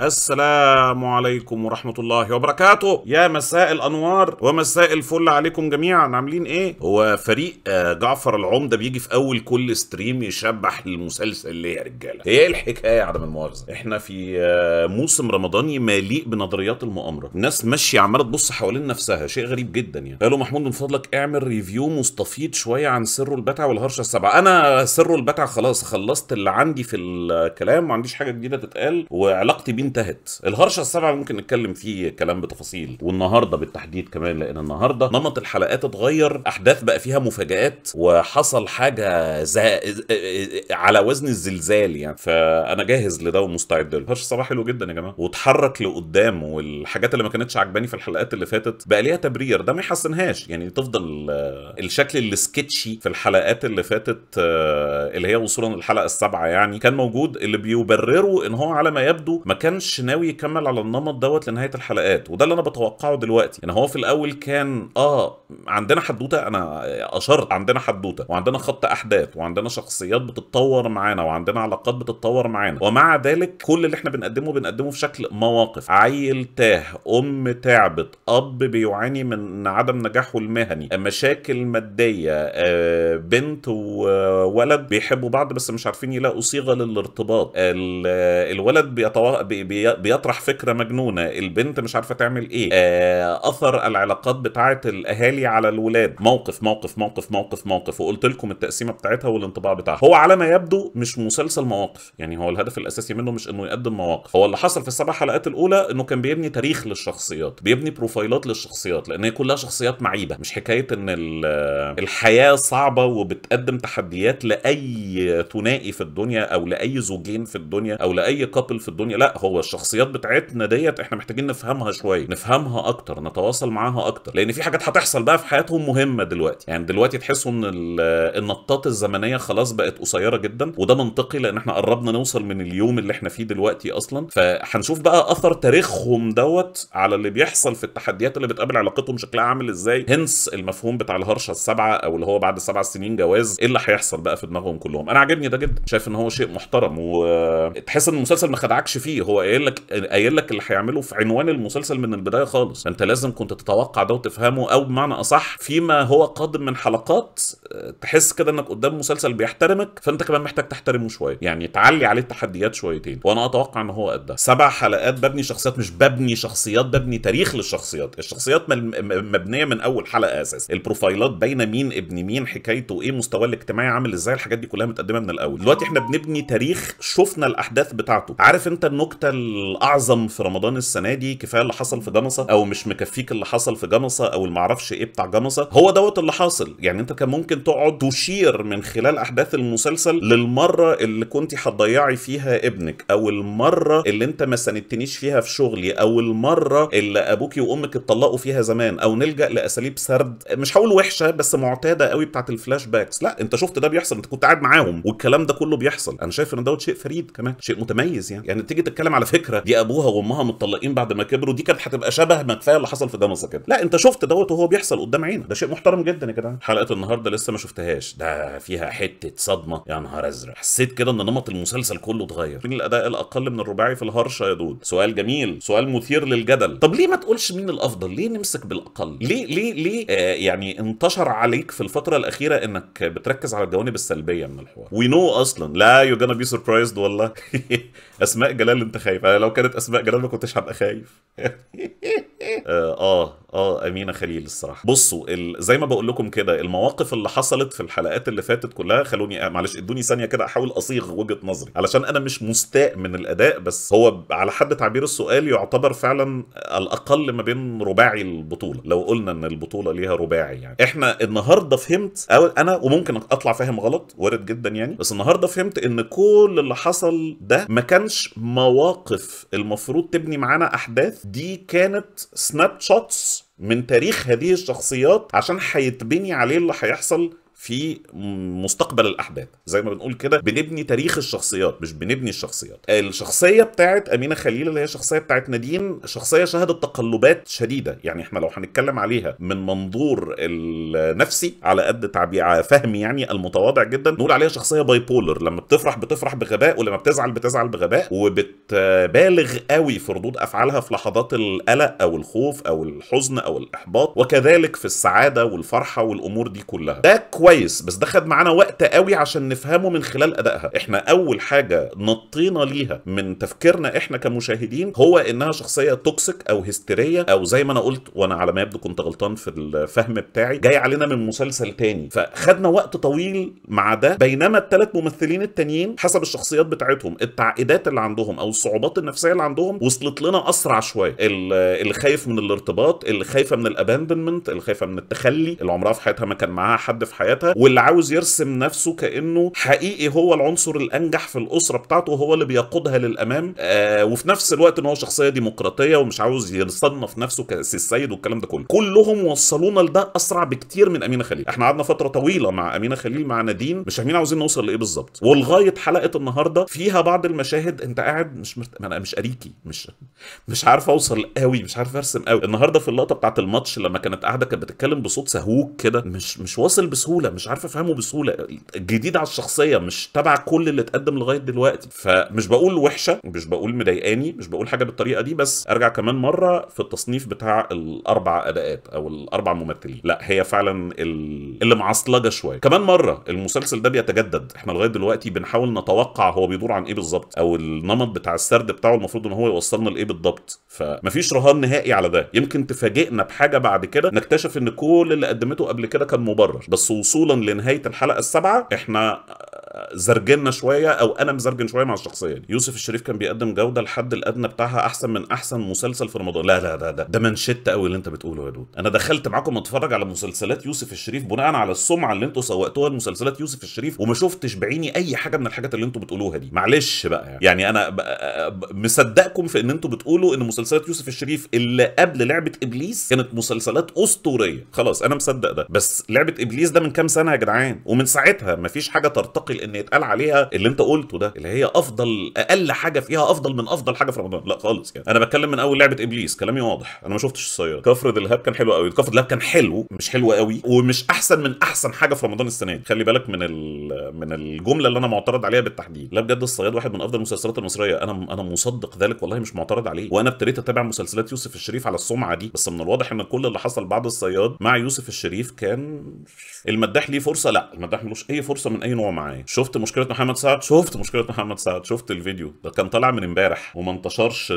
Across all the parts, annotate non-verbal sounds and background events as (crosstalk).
السلام عليكم ورحمة الله وبركاته يا مساء الأنوار ومساء الفل عليكم جميعا عاملين إيه؟ هو فريق آه، جعفر العمدة بيجي في أول كل ستريم يشبح المسلسل ليه يا رجالة؟ هي إيه الحكاية يا عدم المؤاخذة؟ إحنا في آه، موسم رمضاني مليء بنظريات المؤامرة، الناس ماشية عمالة تبص حوالين نفسها شيء غريب جدا يعني، قالوا محمود من فضلك اعمل ريفيو مستفيض شوية عن سر البتع والهرشة السبعة، أنا سر البتع خلاص خلصت اللي عندي في الكلام ما عنديش حاجة جديدة تتقال وعلاقتي بيه انتهت الهرشه السابعه ممكن نتكلم فيه كلام بتفاصيل والنهارده بالتحديد كمان لان النهارده نمط الحلقات اتغير احداث بقى فيها مفاجات وحصل حاجه زي... على وزن الزلزال يعني فانا جاهز لده ومستعد له هرش السابعه حلو جدا يا جماعه واتحرك لقدام والحاجات اللي ما كانتش عجباني في الحلقات اللي فاتت بقى ليها تبرير ده ما يحسنهاش يعني تفضل آه، الشكل السكتشي في الحلقات اللي فاتت آه، اللي هي وصولا للحلقه السابعه يعني كان موجود اللي بيبرروا ان هو على ما يبدو ما كان كانش ناوي يكمل على النمط دوت لنهايه الحلقات وده اللي انا بتوقعه دلوقتي يعني هو في الاول كان اه عندنا حدوته انا اشرت عندنا حدوته وعندنا خط احداث وعندنا شخصيات بتتطور معانا وعندنا علاقات بتتطور معانا ومع ذلك كل اللي احنا بنقدمه بنقدمه في شكل مواقف عيل تاه ام تعبت اب بيعاني من عدم نجاحه المهني مشاكل ماديه آه، بنت وولد بيحبوا بعض بس مش عارفين يلاقوا صيغه للارتباط الولد بيتو... بيطرح فكره مجنونه البنت مش عارفه تعمل ايه آه اثر العلاقات بتاعه الاهالي على الولاد موقف موقف موقف موقف موقف وقلت لكم التقسيمه بتاعتها والانطباع بتاعها هو على ما يبدو مش مسلسل مواقف يعني هو الهدف الاساسي منه مش انه يقدم مواقف هو اللي حصل في السبع حلقات الاولى انه كان بيبني تاريخ للشخصيات بيبني بروفايلات للشخصيات لان هي كلها شخصيات معيبه مش حكايه ان الحياه صعبه وبتقدم تحديات لاي ثنائي في الدنيا او لاي زوجين في الدنيا او لاي كابل في الدنيا لا هو جوه الشخصيات بتاعتنا ديت احنا محتاجين نفهمها شويه نفهمها اكتر نتواصل معاها اكتر لان في حاجات هتحصل بقى في حياتهم مهمه دلوقتي يعني دلوقتي تحسوا ان النطاط الزمنيه خلاص بقت قصيره جدا وده منطقي لان احنا قربنا نوصل من اليوم اللي احنا فيه دلوقتي اصلا فهنشوف بقى اثر تاريخهم دوت على اللي بيحصل في التحديات اللي بتقابل علاقتهم شكلها عامل ازاي هنس المفهوم بتاع الهرشه السبعه او اللي هو بعد سبع سنين جواز ايه اللي هيحصل بقى في دماغهم كلهم انا عاجبني ده جدا شايف ان هو شيء محترم وتحس ان المسلسل ما خدعكش فيه هو قايل لك قايل لك اللي هيعمله في عنوان المسلسل من البدايه خالص انت لازم كنت تتوقع ده وتفهمه او بمعنى اصح فيما هو قادم من حلقات آه، تحس كده انك قدام مسلسل بيحترمك فانت كمان محتاج تحترمه شويه يعني تعلي عليه التحديات شويتين وانا اتوقع ان هو قد ده سبع حلقات ببني شخصيات مش ببني شخصيات ببني تاريخ للشخصيات الشخصيات مبنيه من اول حلقه اساس البروفايلات باينه مين ابن مين حكايته ايه مستواه الاجتماعي عامل ازاي الحاجات دي كلها متقدمه من الاول دلوقتي احنا بنبني تاريخ شفنا الاحداث بتاعته عارف انت النكته الاعظم في رمضان السنه دي كفايه اللي حصل في جمصه او مش مكفيك اللي حصل في جمصه او المعرفش ايه بتاع جمصه هو دوت اللي حاصل يعني انت كان ممكن تقعد تشير من خلال احداث المسلسل للمره اللي كنت هتضيعي فيها ابنك او المره اللي انت ما ساندتنيش فيها في شغلي او المره اللي ابوكي وامك اتطلقوا فيها زمان او نلجا لاساليب سرد مش هقول وحشه بس معتاده قوي بتاعت الفلاش باكس لا انت شفت ده بيحصل انت كنت قاعد معاهم والكلام ده كله بيحصل انا شايف ان دوت شيء فريد كمان شيء متميز يعني يعني تيجي تتكلم على فكره دي ابوها وامها متطلقين بعد ما كبروا دي كانت هتبقى شبه ما كفايه اللي حصل في جاموسه كده لا انت شفت دوت وهو بيحصل قدام عينك ده شيء محترم جدا يا جدعان حلقه النهارده لسه ما شفتهاش ده فيها حته صدمه يا نهار ازرق حسيت كده ان نمط المسلسل كله اتغير مين الاداء الاقل من الرباعي في الهرشه يا دود سؤال جميل سؤال مثير للجدل طب ليه ما تقولش مين الافضل ليه نمسك بالاقل ليه ليه ليه آه يعني انتشر عليك في الفتره الاخيره انك بتركز على الجوانب السلبيه من الحوار وي نو اصلا لا يو جانا بي سربرايزد والله (laughs) اسماء جلال انت خايف خايف انا لو كانت اسماء جلال ما كنتش هبقى خايف (laughs) آه،, اه اه امينه خليل الصراحه بصوا زي ما بقول لكم كده المواقف اللي حصلت في الحلقات اللي فاتت كلها خلوني معلش ادوني ثانيه كده احاول اصيغ وجهه نظري علشان انا مش مستاء من الاداء بس هو على حد تعبير السؤال يعتبر فعلا الاقل ما بين رباعي البطوله لو قلنا ان البطوله ليها رباعي يعني احنا النهارده فهمت أو انا وممكن اطلع فاهم غلط وارد جدا يعني بس النهارده فهمت ان كل اللي حصل ده ما كانش مواقف مواقف المفروض تبني معانا احداث دي كانت سناب شوتس من تاريخ هذه الشخصيات عشان هيتبني عليه اللي هيحصل في مستقبل الاحداث زي ما بنقول كده بنبني تاريخ الشخصيات مش بنبني الشخصيات الشخصيه بتاعت امينه خليل اللي هي الشخصيه بتاعت نديم شخصيه شهدت تقلبات شديده يعني احنا لو هنتكلم عليها من منظور النفسي على قد تعبير فهمي يعني المتواضع جدا نقول عليها شخصيه باي بولر لما بتفرح بتفرح بغباء ولما بتزعل بتزعل بغباء وبتبالغ قوي في ردود افعالها في لحظات القلق او الخوف او الحزن او الاحباط وكذلك في السعاده والفرحه والامور دي كلها ده كويس بس ده خد معانا وقت قوي عشان نفهمه من خلال ادائها احنا اول حاجه نطينا ليها من تفكيرنا احنا كمشاهدين هو انها شخصيه توكسيك او هستيريه او زي ما انا قلت وانا على ما يبدو كنت غلطان في الفهم بتاعي جاي علينا من مسلسل تاني فخدنا وقت طويل مع ده بينما الثلاث ممثلين التانيين حسب الشخصيات بتاعتهم التعقيدات اللي عندهم او الصعوبات النفسيه اللي عندهم وصلت لنا اسرع شويه اللي خايف من الارتباط اللي خايفه من الاباندمنت اللي خايفه من التخلي اللي عمرها في حياتها ما كان معاها حد في حياتها ثلاثه واللي عاوز يرسم نفسه كانه حقيقي هو العنصر الانجح في الاسره بتاعته هو اللي بيقودها للامام آه وفي نفس الوقت ان هو شخصيه ديمقراطيه ومش عاوز يصنف نفسه كالسيد والكلام ده كله كلهم وصلونا لده اسرع بكتير من امينه خليل احنا قعدنا فتره طويله مع امينه خليل مع نادين مش فاهمين عاوزين نوصل لايه بالظبط ولغايه حلقه النهارده فيها بعض المشاهد انت قاعد مش مرت... انا مش قريكي مش مش عارف اوصل قوي مش عارف ارسم قوي النهارده في اللقطه بتاعت الماتش لما كانت قاعده كانت بتتكلم بصوت سهوك كده مش مش واصل بسهوله بسهوله مش عارف افهمه بسهوله جديد على الشخصيه مش تبع كل اللي اتقدم لغايه دلوقتي فمش بقول وحشه مش بقول مضايقاني مش بقول حاجه بالطريقه دي بس ارجع كمان مره في التصنيف بتاع الاربع اداءات او الاربع ممثلين لا هي فعلا اللي معصلجه شويه كمان مره المسلسل ده بيتجدد احنا لغايه دلوقتي بنحاول نتوقع هو بيدور عن ايه بالظبط او النمط بتاع السرد بتاعه المفروض ان هو يوصلنا لايه بالظبط فمفيش رهان نهائي على ده يمكن تفاجئنا بحاجه بعد كده نكتشف ان كل اللي قدمته قبل كده كان مبرر بس وصول وصولا لنهايه الحلقه السابعه احنا زرجنا شويه او انا مزرجن شويه مع الشخصيه دي يوسف الشريف كان بيقدم جوده الحد الادنى بتاعها احسن من احسن مسلسل في رمضان لا لا لا ده ده منشت قوي اللي انت بتقوله يا دود انا دخلت معاكم اتفرج على مسلسلات يوسف الشريف بناء على السمعه اللي انتوا سوقتوها لمسلسلات يوسف الشريف وما شفتش بعيني اي حاجه من الحاجات اللي انتوا بتقولوها دي معلش بقى يعني, يعني انا مصدقكم في ان انتوا بتقولوا ان مسلسلات يوسف الشريف اللي قبل لعبه ابليس كانت مسلسلات اسطوريه خلاص انا مصدق ده بس لعبه ابليس ده من كام سنه يا جدعان ومن ساعتها مفيش حاجه ترتقي ان يتقال عليها اللي انت قلته ده اللي هي افضل اقل حاجه فيها افضل من افضل حاجه في رمضان لا خالص يعني انا بتكلم من اول لعبه ابليس كلامي واضح انا ما شفتش الصياد كفر الهاب كان حلو قوي كفر الهاب كان حلو مش حلو قوي ومش احسن من احسن حاجه في رمضان السنه دي خلي بالك من من الجمله اللي انا معترض عليها بالتحديد لا بجد الصياد واحد من افضل المسلسلات المصريه انا انا مصدق ذلك والله مش معترض عليه وانا ابتديت اتابع مسلسلات يوسف الشريف على السمعه دي بس من الواضح ان كل اللي حصل بعد الصياد مع يوسف الشريف كان المداح ليه فرصه لا المداح ملوش اي فرصه من اي نوع معايا شفت مشكله محمد سعد شفت مشكله محمد سعد شفت الفيديو ده كان طالع من امبارح وما انتشرش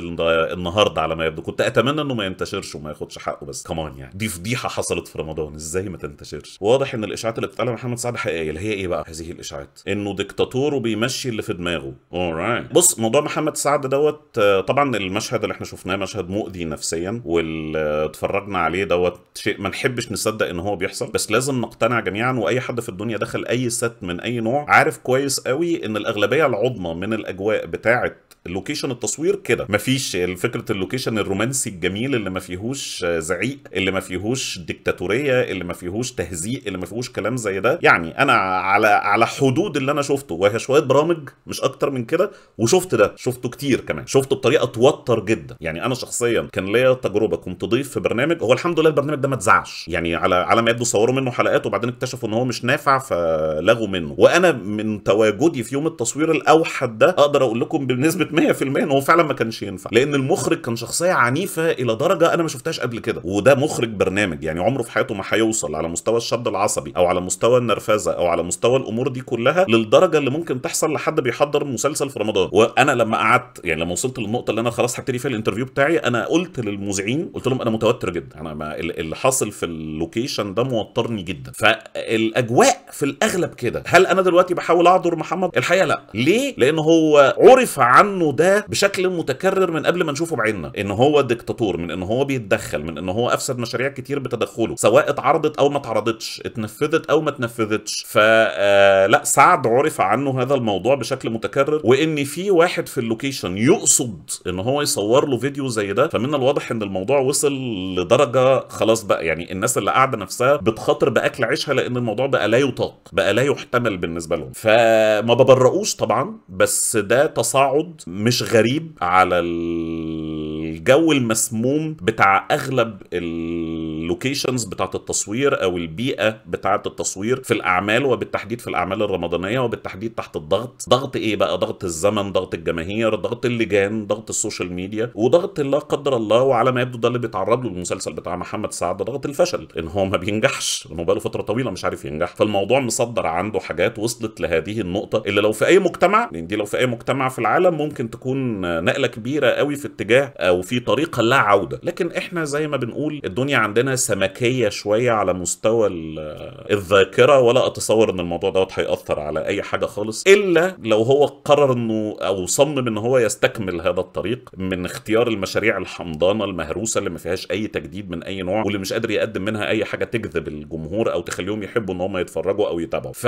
النهارده على ما يبدو كنت اتمنى انه ما ينتشرش وما ياخدش حقه بس كمان يعني دي فضيحه حصلت في رمضان ازاي ما تنتشرش واضح ان الاشاعات اللي بتتقال محمد سعد حقيقيه اللي هي ايه بقى هذه الاشاعات انه ديكتاتور وبيمشي اللي في دماغه اورايت بص موضوع محمد سعد دوت آه، طبعا المشهد اللي احنا شفناه مشهد مؤذي نفسيا واللي اتفرجنا عليه دوت شيء ما نحبش نصدق ان هو بيحصل بس لازم نقتنع جميعا واي حد في الدنيا دخل اي ست من اي نوع عارف كويس قوي ان الاغلبيه العظمى من الاجواء بتاعه لوكيشن التصوير كده مفيش فكره اللوكيشن الرومانسي الجميل اللي ما فيهوش زعيق اللي ما فيهوش ديكتاتوريه اللي ما فيهوش تهزيق اللي ما فيهوش كلام زي ده يعني انا على على حدود اللي انا شفته وهي شويه برامج مش اكتر من كده وشفت ده شفته كتير كمان شفته بطريقه توتر جدا يعني انا شخصيا كان ليا تجربه كنت ضيف في برنامج هو الحمد لله البرنامج ده ما اتذاعش يعني على على ما يبدو صوروا منه حلقات وبعدين اكتشفوا ان هو مش نافع فلغوا منه وانا من تواجدي في يوم التصوير الاوحد ده اقدر اقول لكم بنسبه 100% ان هو فعلا ما كانش ينفع لان المخرج كان شخصيه عنيفه الى درجه انا ما شفتهاش قبل كده وده مخرج برنامج يعني عمره في حياته ما هيوصل على مستوى الشد العصبي او على مستوى النرفزه او على مستوى الامور دي كلها للدرجه اللي ممكن تحصل لحد بيحضر مسلسل في رمضان وانا لما قعدت يعني لما وصلت للنقطه اللي انا خلاص هبتدي فيها الانترفيو بتاعي انا قلت للمذيعين قلت لهم انا متوتر جدا انا ما اللي حاصل في اللوكيشن ده موترني جدا فالاجواء في الاغلب كده هل انا دلوقتي بحاول اعذر محمد الحقيقه لا ليه لان هو عرف عنه ده بشكل متكرر من قبل ما نشوفه بعيننا ان هو دكتاتور من ان هو بيتدخل من ان هو افسد مشاريع كتير بتدخله سواء اتعرضت او ما اتعرضتش اتنفذت او ما اتنفذتش آه، لا سعد عرف عنه هذا الموضوع بشكل متكرر وان في واحد في اللوكيشن يقصد ان هو يصور له فيديو زي ده فمن الواضح ان الموضوع وصل لدرجه خلاص بقى يعني الناس اللي قاعده نفسها بتخاطر باكل عيشها لان الموضوع بقى لا يطاق بقى لا يحتمل بالنسبه لهم فما ببرئوش طبعا بس ده تصاعد مش غريب على الجو المسموم بتاع اغلب اللوكيشنز بتاعه التصوير او البيئه بتاعه التصوير في الاعمال وبالتحديد في الاعمال الرمضانيه وبالتحديد تحت الضغط ضغط ايه بقى ضغط الزمن ضغط الجماهير ضغط اللجان ضغط السوشيال ميديا وضغط لا قدر الله وعلى ما يبدو ده اللي بيتعرض له المسلسل بتاع محمد سعد ضغط الفشل ان هو ما بينجحش لانه بقاله فتره طويله مش عارف ينجح فالموضوع مصدر عنده حاجات وصلت لهذه النقطه اللي لو في اي مجتمع لان دي لو في اي مجتمع في العالم ممكن تكون نقله كبيره قوي في اتجاه او في طريقه لا عوده لكن احنا زي ما بنقول الدنيا عندنا سمكيه شويه على مستوى الذاكره ولا اتصور ان الموضوع دوت هياثر على اي حاجه خالص الا لو هو قرر انه او صمم ان هو يستكمل هذا الطريق من اختيار المشاريع الحمضانه المهروسه اللي ما فيهاش اي تجديد من اي نوع واللي مش قادر يقدم منها اي حاجه تجذب الجمهور او تخليهم يحبوا ان هم يتفرجوا او يتابعوا ف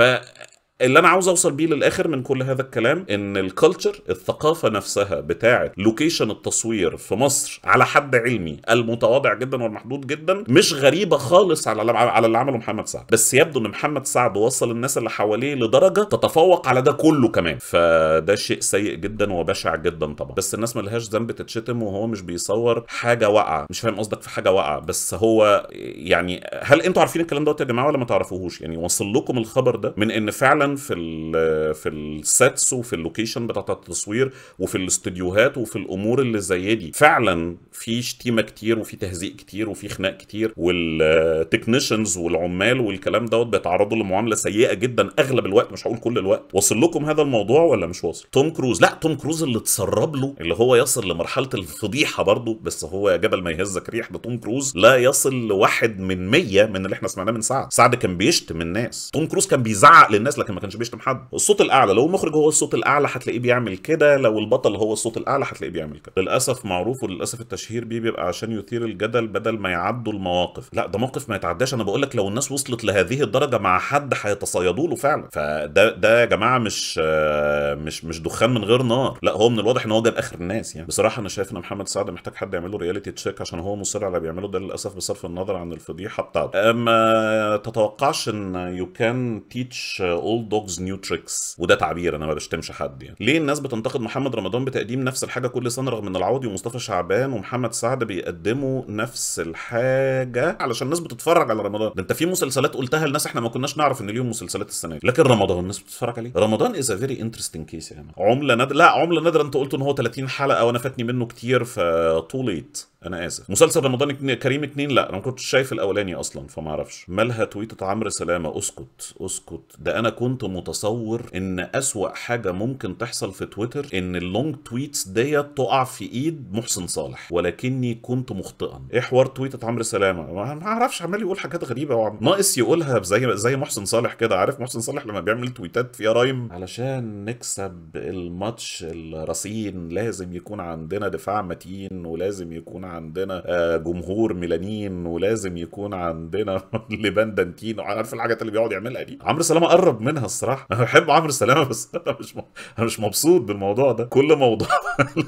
اللي انا عاوز اوصل بيه للاخر من كل هذا الكلام ان الكالتشر الثقافه نفسها بتاعه لوكيشن التصوير في مصر على حد علمي المتواضع جدا والمحدود جدا مش غريبه خالص على على اللي عمله محمد سعد بس يبدو ان محمد سعد وصل الناس اللي حواليه لدرجه تتفوق على ده كله كمان فده شيء سيء جدا وبشع جدا طبعا بس الناس ما لهاش ذنب تتشتم وهو مش بيصور حاجه واقعه مش فاهم قصدك في حاجه واقعه بس هو يعني هل انتوا عارفين الكلام دوت يا جماعه ولا ما تعرفوهوش يعني وصل لكم الخبر ده من ان فعلا في ال في السيتس وفي اللوكيشن بتاعت التصوير وفي الاستديوهات وفي الامور اللي زي دي فعلا في شتيمه كتير وفي تهزيق كتير وفي خناق كتير والتكنيشنز والعمال والكلام دوت بيتعرضوا لمعامله سيئه جدا اغلب الوقت مش هقول كل الوقت واصل لكم هذا الموضوع ولا مش واصل توم كروز لا توم كروز اللي اتسرب له اللي هو يصل لمرحله الفضيحه برضه بس هو يا جبل ما يهزك ريح ده توم كروز لا يصل لواحد من 100 من اللي احنا سمعناه من سعد سعد كان بيشتم الناس توم كروز كان بيزعق للناس لكن ما كانش بيشتم حد الصوت الاعلى لو المخرج هو الصوت الاعلى هتلاقيه بيعمل كده لو البطل هو الصوت الاعلى هتلاقيه بيعمل كده للاسف معروف وللاسف التشهير بيه بيبقى عشان يثير الجدل بدل ما يعدوا المواقف لا ده موقف ما يتعداش انا بقول لك لو الناس وصلت لهذه الدرجه مع حد هيتصيدوا له فعلا فده ده يا جماعه مش مش مش دخان من غير نار لا هو من الواضح ان هو جاب اخر الناس يعني بصراحه انا شايف ان محمد سعد محتاج حد يعمل له رياليتي تشيك عشان هو مصر على بيعمله ده للاسف بصرف النظر عن الفضيحه بتاعته ما آه، تتوقعش ان يو كان تيتش اولد دوجز نيو تريكس وده تعبير انا ما بشتمش حد يعني ليه الناس بتنتقد محمد رمضان بتقديم نفس الحاجه كل سنه رغم ان العوضي ومصطفى شعبان ومحمد سعد بيقدموا نفس الحاجه علشان الناس بتتفرج على رمضان ده انت في مسلسلات قلتها لناس احنا ما كناش نعرف ان ليهم مسلسلات السنه دي لكن رمضان الناس بتتفرج عليه رمضان از ا فيري انترستنج كيس يا عمله نادره لا عمله نادر انت قلت ان هو 30 حلقه وانا فاتني منه كتير فطوليت انا اسف مسلسل رمضان كريم اتنين لا انا ما كنتش شايف الاولاني اصلا فما اعرفش مالها تويته عمرو سلامه اسكت اسكت ده انا كنت كنت متصور ان اسوأ حاجه ممكن تحصل في تويتر ان اللونج تويتس ديت تقع في ايد محسن صالح ولكني كنت مخطئا ايه حوار تويتة عمرو سلامه ما اعرفش عمال يقول حاجات غريبه وعم... ناقص يقولها زي زي محسن صالح كده عارف محسن صالح لما بيعمل تويتات فيها رايم علشان نكسب الماتش الرصين لازم يكون عندنا دفاع متين ولازم يكون عندنا آه، جمهور ميلانين ولازم يكون عندنا (laughs) لبان دانتين عارف الحاجات اللي بيقعد يعملها دي عمرو سلامه قرب منها معاها الصراحه انا بحب عمرو سلامه بس انا مش م... انا مش مبسوط بالموضوع ده كل موضوع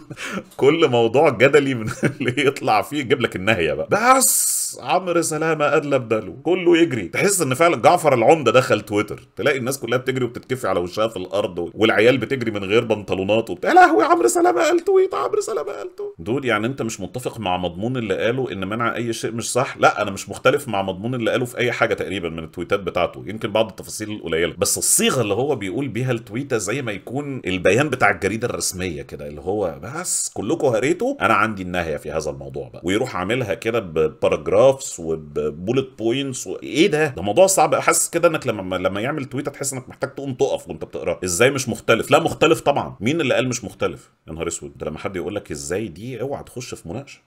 (laughs) كل موضوع جدلي من (laughs) اللي يطلع فيه يجيب لك النهيه بقى بس عمرو سلامه ادلى بداله كله يجري تحس ان فعلا جعفر العمده دخل تويتر تلاقي الناس كلها بتجري وبتتكفي على وشها في الارض والعيال بتجري من غير بنطلونات وبتاع يا لهوي عمرو سلامه قال تويت عمرو سلامه قال تويت دول يعني انت مش متفق مع مضمون اللي قاله ان منع اي شيء مش صح لا انا مش مختلف مع مضمون اللي قاله في اي حاجه تقريبا من التويتات بتاعته يمكن بعض التفاصيل القليله بس الصيغه اللي هو بيقول بيها التويته زي ما يكون البيان بتاع الجريده الرسميه كده اللي هو بس كلكم قريتوا انا عندي النهايه في هذا الموضوع بقى ويروح عاملها كده بباراجرافز وبولت بوينتس ايه ده ده موضوع صعب حاسس كده انك لما لما يعمل تويته تحس انك محتاج تقوم تقف وانت بتقرا ازاي مش مختلف لا مختلف طبعا مين اللي قال مش مختلف يا نهار اسود ده لما حد يقول لك ازاي دي اوعى تخش في مناقشه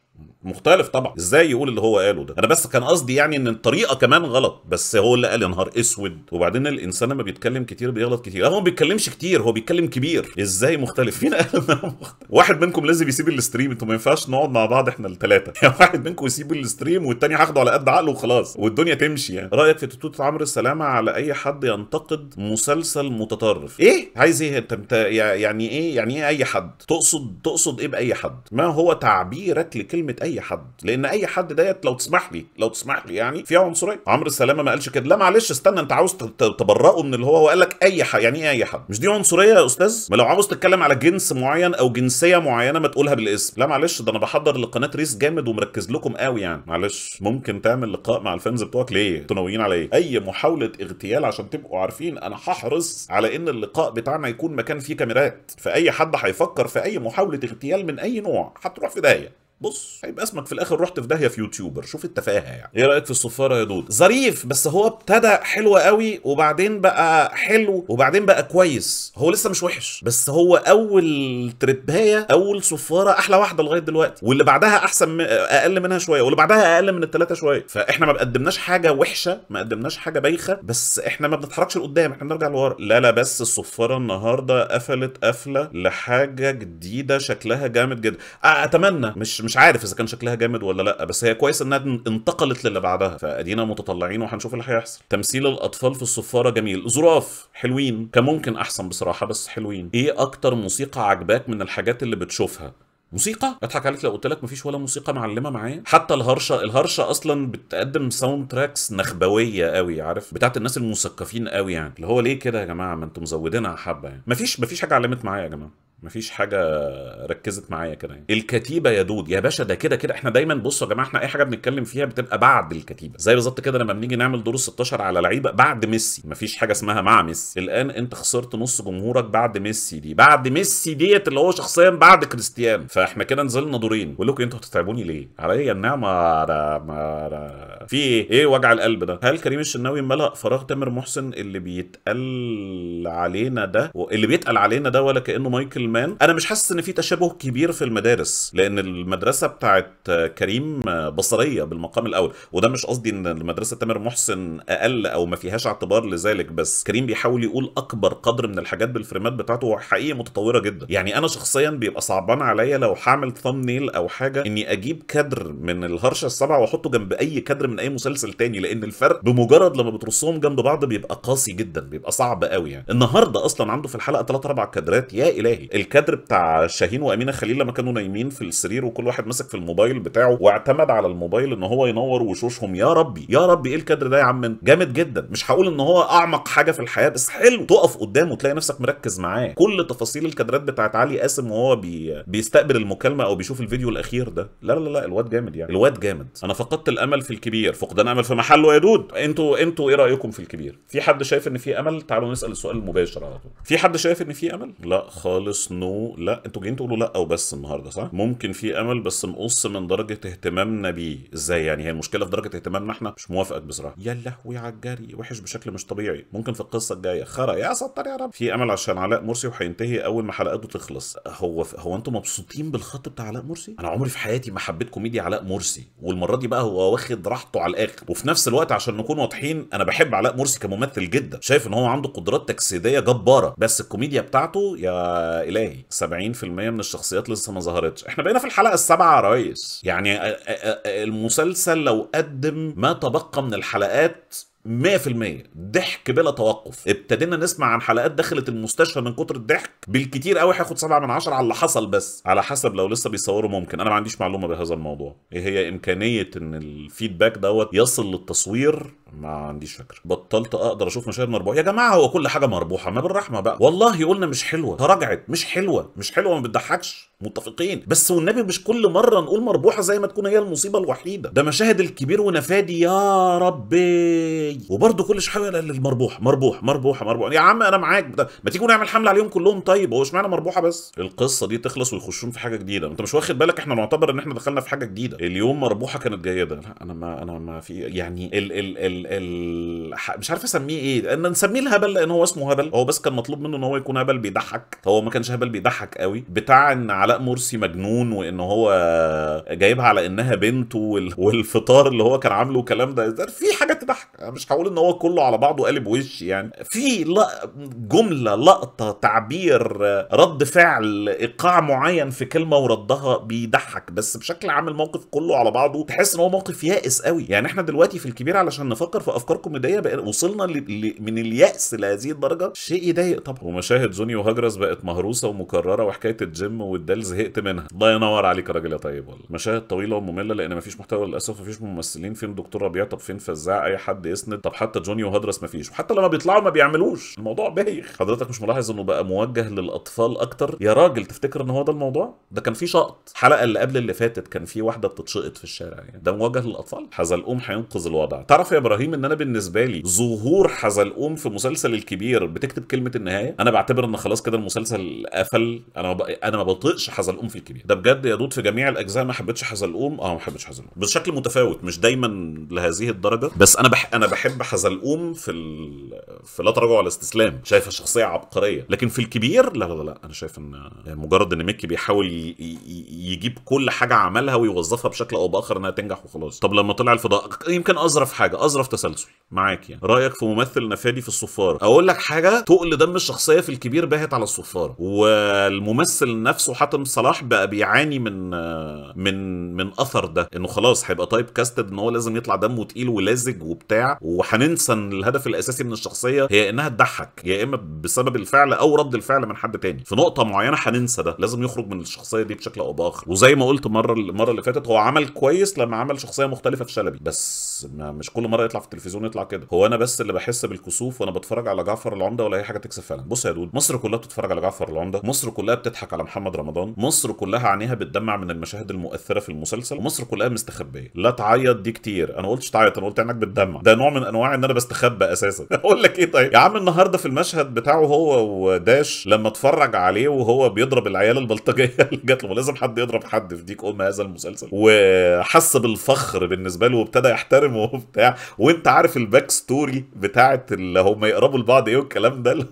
مختلف طبعا ازاي يقول اللي هو قاله ده انا بس كان قصدي يعني ان الطريقه كمان غلط بس هو اللي قال يا نهار اسود وبعدين الانسان لما بيتكلم كتير بيغلط كتير هو ما بيتكلمش كتير هو بيتكلم كبير ازاي مختلف فينا قال (laughs) مختلف واحد منكم لازم يسيب الستريم انتوا ما ينفعش نقعد مع بعض احنا الثلاثه (laughs) يعني واحد منكم يسيب الستريم والتاني هاخده على قد عقله وخلاص والدنيا تمشي يعني رايك في تتوت عمرو السلامه على اي حد ينتقد مسلسل متطرف ايه عايز ايه انت يعني ايه يعني ايه اي حد تقصد تقصد ايه باي حد ما هو تعبيرك لكلمه كلمه اي حد لان اي حد ديت لو تسمح لي لو تسمح لي يعني فيها عنصريه عمرو السلامه ما قالش كده لا معلش استنى انت عاوز تبرئه من اللي هو وقال لك اي حد يعني ايه اي حد مش دي عنصريه يا استاذ ما لو عاوز تتكلم على جنس معين او جنسيه معينه ما تقولها بالاسم لا معلش ده انا بحضر لقناه ريس جامد ومركز لكم قوي يعني معلش ممكن تعمل لقاء مع الفانز بتوعك ليه انتوا ناويين على ايه اي محاوله اغتيال عشان تبقوا عارفين انا هحرص على ان اللقاء بتاعنا يكون مكان فيه كاميرات فاي حد هيفكر في اي محاوله اغتيال من اي نوع هتروح في داهيه بص هيبقى اسمك في الاخر رحت في داهيه في يوتيوبر شوف التفاهه يعني ايه رايك في الصفاره يا دود ظريف بس هو ابتدى حلو قوي وبعدين بقى حلو وبعدين بقى كويس هو لسه مش وحش بس هو اول تربايه اول صفاره احلى واحده لغايه دلوقتي واللي بعدها احسن اقل منها شويه واللي بعدها اقل من الثلاثه شويه فاحنا ما قدمناش حاجه وحشه ما قدمناش حاجه بايخه بس احنا ما بنتحركش لقدام احنا بنرجع لورا لا لا بس الصفاره النهارده قفلت قفله لحاجه جديده شكلها جامد جدا اتمنى مش مش عارف اذا كان شكلها جامد ولا لا بس هي كويس انها انتقلت للي بعدها فادينا متطلعين وهنشوف اللي هيحصل تمثيل الاطفال في الصفاره جميل زراف حلوين كان ممكن احسن بصراحه بس حلوين ايه اكتر موسيقى عجباك من الحاجات اللي بتشوفها موسيقى اضحك عليك لو قلت لك مفيش ولا موسيقى معلمه معايا حتى الهرشه الهرشه اصلا بتقدم ساوند تراكس نخبويه قوي عارف بتاعت الناس المثقفين قوي يعني اللي هو ليه كده يا جماعه ما انتم مزودينها حبه يعني مفيش مفيش حاجه علمت معايا يا جماعه مفيش حاجه ركزت معايا كده يعني. الكتيبه يا دود يا باشا ده كده كده احنا دايما بصوا يا جماعه احنا اي حاجه بنتكلم فيها بتبقى بعد الكتيبه زي بالظبط كده لما بنيجي نعمل دور 16 على لعيبه بعد ميسي مفيش حاجه اسمها مع ميسي الان انت خسرت نص جمهورك بعد ميسي دي بعد ميسي ديت اللي هو شخصيا بعد كريستيانو فاحنا كده نزلنا دورين بقول لكم انتوا هتتعبوني ليه عليا النعمه على ما في ايه ايه وجع القلب ده هل كريم الشناوي ملأ فراغ تامر محسن اللي بيتقال علينا ده اللي بيتقال علينا ده ولا كانه مايكل سلمان انا مش حاسس ان في تشابه كبير في المدارس لان المدرسه بتاعت كريم بصريه بالمقام الاول وده مش قصدي ان المدرسه تامر محسن اقل او ما فيهاش اعتبار لذلك بس كريم بيحاول يقول اكبر قدر من الحاجات بالفريمات بتاعته حقيقي متطوره جدا يعني انا شخصيا بيبقى صعبان عليا لو هعمل ثامنيل او حاجه اني اجيب كادر من الهرشه السبعه واحطه جنب اي كادر من اي مسلسل تاني لان الفرق بمجرد لما بترصهم جنب بعض بيبقى قاسي جدا بيبقى صعب قوي يعني النهارده اصلا عنده في الحلقه 3 اربع كادرات يا الهي الكادر بتاع شاهين وامينه خليل لما كانوا نايمين في السرير وكل واحد ماسك في الموبايل بتاعه واعتمد على الموبايل ان هو ينور وشوشهم يا ربي يا ربي ايه الكادر ده يا عم جامد جدا مش هقول ان هو اعمق حاجه في الحياه بس حلو تقف قدامه وتلاقي نفسك مركز معاه كل تفاصيل الكادرات بتاعت علي قاسم وهو بي... بيستقبل المكالمه او بيشوف الفيديو الاخير ده لا لا لا الواد جامد يعني الواد جامد انا فقدت الامل في الكبير فقدان امل في محله يا دود انتوا انتوا ايه رايكم في الكبير في حد شايف ان في امل تعالوا نسال السؤال المباشر على طول في حد شايف ان في امل لا خالص نو لا انتوا جايين تقولوا لا وبس النهارده صح ممكن في امل بس نقص من درجه اهتمامنا بيه ازاي يعني هي المشكله في درجه اهتمامنا احنا مش موافقك بصراحه يا لهوي على الجري وحش بشكل مش طبيعي ممكن في القصه الجايه خرا يا ستر يا رب في امل عشان علاء مرسي وهينتهي اول ما حلقاته تخلص هو ف... هو انتوا مبسوطين بالخط بتاع علاء مرسي انا عمري في حياتي ما حبيت كوميديا علاء مرسي والمره دي بقى هو واخد راحته على الاخر وفي نفس الوقت عشان نكون واضحين انا بحب علاء مرسي كممثل جدا شايف ان هو عنده قدرات تجسيديه جباره بس الكوميديا بتاعته يا الهي 70% من الشخصيات لسه ما ظهرتش احنا بقينا في الحلقه السابعه يا ريس يعني آه، آه، آه، المسلسل لو قدم ما تبقى من الحلقات 100% ضحك بلا توقف ابتدينا نسمع عن حلقات دخلت المستشفى من كتر الضحك بالكتير قوي هياخد 7 من 10 على اللي حصل بس على حسب لو لسه بيصوروا ممكن انا ما عنديش معلومه بهذا الموضوع ايه هي امكانيه ان الفيدباك دوت يصل للتصوير ما عنديش فكره بطلت اقدر اشوف مشاهد مربوحه يا جماعه هو كل حاجه مربوحه ما بالرحمه بقى والله قلنا مش حلوه تراجعت مش حلوه مش حلوه ما بتضحكش متفقين بس والنبي مش كل مره نقول مربوحه زي ما تكون هي المصيبه الوحيده ده مشاهد الكبير ونفادي يا ربي وبرده كل شويه للمربوحة مربوحة مربوح مربوحة يا عم انا معاك ما تيجوا نعمل حمله عليهم كلهم طيب هو اشمعنى مربوحه بس القصه دي تخلص ويخشون في حاجه جديده انت مش واخد بالك احنا نعتبر ان احنا دخلنا في حاجه جديده اليوم مربوحه كانت جيده لا انا ما انا ما في يعني ال ال ال, ال مش عارف اسميه ايه أنا نسميه الهبل لان هو اسمه هبل هو بس كان مطلوب منه ان هو يكون هبل بيضحك هو ما كانش هبل بيضحك قوي بتاع ان على علاء مرسي مجنون وان هو جايبها على انها بنته والفطار اللي هو كان عامله والكلام ده في حاجه تضحك مش هقول ان هو كله على بعضه قالب وش يعني في جمله لقطه تعبير رد فعل ايقاع معين في كلمه وردها بيضحك بس بشكل عام الموقف كله على بعضه تحس ان هو موقف يائس قوي يعني احنا دلوقتي في الكبير علشان نفكر في افكار كوميديه بقى وصلنا من الياس لهذه الدرجه شيء يضايق طبعا ومشاهد زوني وهجرس بقت مهروسه ومكرره وحكايه الجيم والدل مسلسل زهقت منها الله ينور عليك يا راجل يا طيب والله مشاهد طويله وممله لان مفيش محتوى للاسف مفيش ممثلين فين دكتور ربيع طب فين فزاع اي حد يسند طب حتى جوني وهدرس مفيش وحتى لما بيطلعوا ما بيعملوش الموضوع بايخ حضرتك مش ملاحظ انه بقى موجه للاطفال اكتر يا راجل تفتكر ان هو ده الموضوع ده كان في شقط الحلقه اللي قبل اللي فاتت كان في واحده بتتشقط في الشارع يعني ده موجه للاطفال حزلقوم هينقذ الوضع تعرف يا ابراهيم ان انا بالنسبه لي ظهور حزلقوم في مسلسل الكبير بتكتب كلمه النهايه انا بعتبر ان خلاص كده المسلسل قفل انا ب... انا ما بطقش حزلقوم في الكبير ده بجد يا دود في جميع الاجزاء ما حبيتش حزلقوم اه ما حبيتش حزلقوم بشكل متفاوت مش دايما لهذه الدرجه بس انا بح انا بحب حزلقوم في ال... في لا تراجع ولا استسلام شايفه شخصيه عبقريه لكن في الكبير لا لا لا انا شايف ان مجرد ان ميكي بيحاول ي... يجيب كل حاجه عملها ويوظفها بشكل او باخر انها تنجح وخلاص طب لما طلع الفضاء يمكن اظرف حاجه اظرف تسلسل معاك يعني رايك في ممثل نفادي في الصفاره اقول لك حاجه تقل دم الشخصيه في الكبير باهت على الصفاره والممثل نفسه حتى محتم صلاح بقى بيعاني من من من اثر ده انه خلاص هيبقى تايب كاستد ان هو لازم يطلع دمه تقيل ولازج وبتاع وهننسى ان الهدف الاساسي من الشخصيه هي انها تضحك يا اما بسبب الفعل او رد الفعل من حد تاني في نقطه معينه هننسى ده لازم يخرج من الشخصيه دي بشكل او باخر وزي ما قلت مره المره اللي فاتت هو عمل كويس لما عمل شخصيه مختلفه في شلبي بس مش كل مره يطلع في التلفزيون يطلع كده هو انا بس اللي بحس بالكسوف وانا بتفرج على جعفر العمده ولا اي حاجه تكسب فعلا بص يا دود مصر كلها بتتفرج على جعفر العمده مصر كلها بتضحك على محمد رمضان النظام مصر كلها عينيها بتدمع من المشاهد المؤثره في المسلسل مصر كلها مستخبيه لا تعيط دي كتير انا قلتش تعيط انا قلت عينك بتدمع ده نوع من انواع ان انا بستخبى اساسا (laughs) اقول لك ايه طيب يا عم النهارده في المشهد بتاعه هو وداش لما اتفرج عليه وهو بيضرب العيال البلطجيه (laughs) اللي جات له لازم حد يضرب حد في ديك ام هذا المسلسل وحس بالفخر بالنسبه له وابتدى يحترمه وبتاع وانت عارف الباك ستوري بتاعت اللي هم يقربوا لبعض ايه والكلام ده (laughs)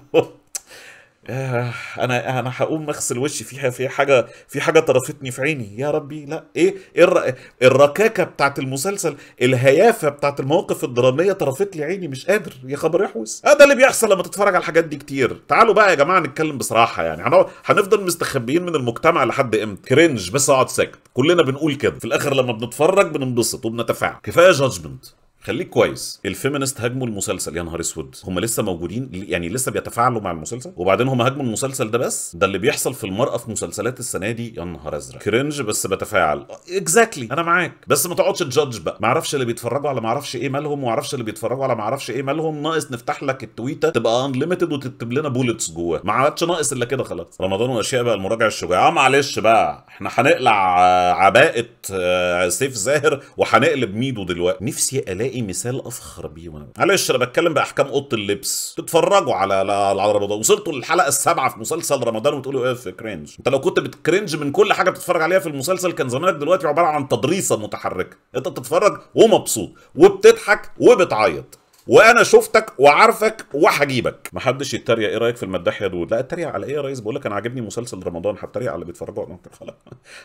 آه، انا آه، انا هقوم اغسل وشي في في حاجه في حاجه طرفتني في عيني يا ربي لا إيه،, ايه الر... الركاكه بتاعت المسلسل الهيافه بتاعت المواقف الدراميه طرفت لي عيني مش قادر يا خبر يحوس هذا اللي بيحصل لما تتفرج على الحاجات دي كتير تعالوا بقى يا جماعه نتكلم بصراحه يعني هنفضل مستخبيين من المجتمع لحد امتى كرنج بس اقعد ساكت كلنا بنقول كده في الاخر لما بنتفرج بننبسط وبنتفاعل كفايه جادجمنت خليك كويس الفيمينست هاجموا المسلسل يا نهار اسود هم لسه موجودين يعني لسه بيتفاعلوا مع المسلسل وبعدين هم هاجموا المسلسل ده بس ده اللي بيحصل في المراه في مسلسلات السنه دي يا نهار ازرق كرنج بس بتفاعل اكزاكتلي exactly. انا معاك بس ما تقعدش تجادج بقى ما اعرفش اللي بيتفرجوا على ما اعرفش ايه مالهم وما اعرفش اللي بيتفرجوا على ما اعرفش ايه مالهم ناقص نفتح لك التويته تبقى انليمتد وتكتب لنا بولتس جواه ما عادش ناقص الا كده خلاص رمضان واشياء بقى المراجع الشجاع اه معلش بقى احنا هنقلع آه، عباءه آه، سيف زاهر وهنقلب ميدو دلوقتي نفسي الاقي ايه مثال افخر بيه وانا معلش انا بتكلم باحكام اوضه اللبس تتفرجوا على على رمضان وصلتوا للحلقه السابعه في مسلسل رمضان وتقولوا ايه في كرنج انت لو كنت بتكرنج من كل حاجه بتتفرج عليها في المسلسل كان زمانك دلوقتي عباره عن تضريسه متحركه انت بتتفرج ومبسوط وبتضحك وبتعيط وانا شفتك وعارفك وهجيبك محدش يتريق ايه رايك في المداح يا دود لا اتريق على ايه يا ريس بقول لك انا عاجبني مسلسل رمضان هتريق على اللي بيتفرجوا خلاص